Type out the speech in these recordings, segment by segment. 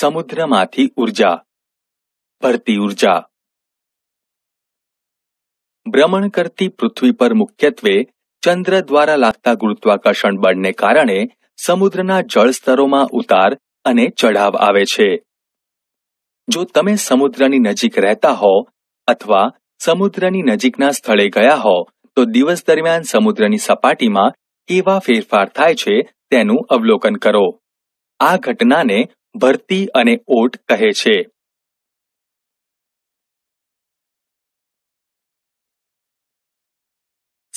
સમુદ્રમાંથી ઉર્જા ભરતી ઉર્જા ભ્રમણ કરતી પૃથ્વી પર મુખ્યત્વે ચંદ્ર દ્વારા લાગતા ગુરુત્વાકર્ષણ બળને કારણે સમુદ્રના જળસ્તરોમાં ઉતાર અને ચઢાવ આવે છે જો તમે સમુદ્રની નજીક રહેતા હો અથવા સમુદ્રની નજીકના સ્થળે ગયા હો તો દિવસ દરમિયાન સમુદ્રની સપાટીમાં કેવા ફેરફાર થાય છે તેનું અવલોકન કરો આ ઘટનાને ભરતી અને ઓટ કહે છે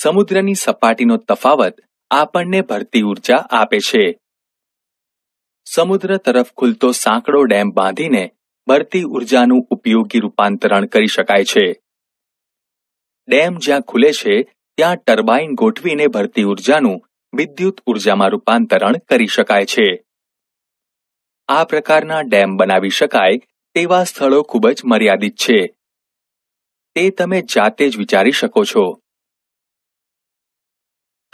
સમુદ્રની સપાટીનો તફાવત આપણને ભરતી ઉર્જા આપે છે સમુદ્ર તરફ ખુલતો સાંકડો ડેમ બાંધીને ભરતી ઉર્જાનું ઉપયોગી રૂપાંતરણ કરી શકાય છે ડેમ જ્યાં ખુલે છે ત્યાં ટર્બાઇન ગોઠવીને ભરતી ઉર્જાનું વિદ્યુત ઉર્જામાં રૂપાંતરણ કરી શકાય છે આ પ્રકારના ડેમ બનાવી શકાય તેવા સ્થળો ખૂબ જ મર્યાદિત છે તે તમે જાતે જ વિચારી શકો છો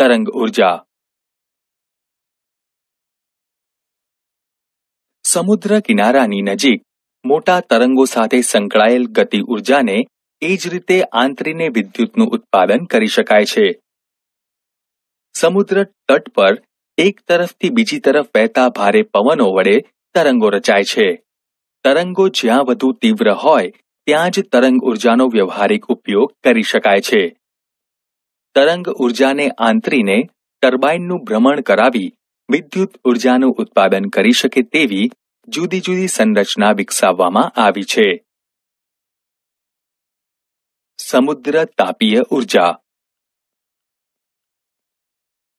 તરંગ ઉર્જા સમુદ્ર કિનારાની નજીક મોટા તરંગો સાથે સંકળાયેલ ગતિ ઉર્જાને એ જ રીતે આંતરીને વિદ્યુતનું ઉત્પાદન કરી શકાય છે સમુદ્ર તટ પર એક તરફથી બીજી તરફ વહેતા ભારે પવનો વડે તરંગો રચાય છે તરંગો જ્યાં વધુ તીવ્ર હોય ત્યાં જ તરંગ ઉર્જાનો વ્યવહારિક ઉપયોગ કરી શકાય છે તરંગ ઉર્જાને આંતરીને ટર્બાઇનનું ભ્રમણ કરાવી વિદ્યુત ઉર્જાનું ઉત્પાદન કરી શકે તેવી જુદી જુદી સંરચના વિકસાવવામાં આવી છે સમુદ્ર તાપીય ઉર્જા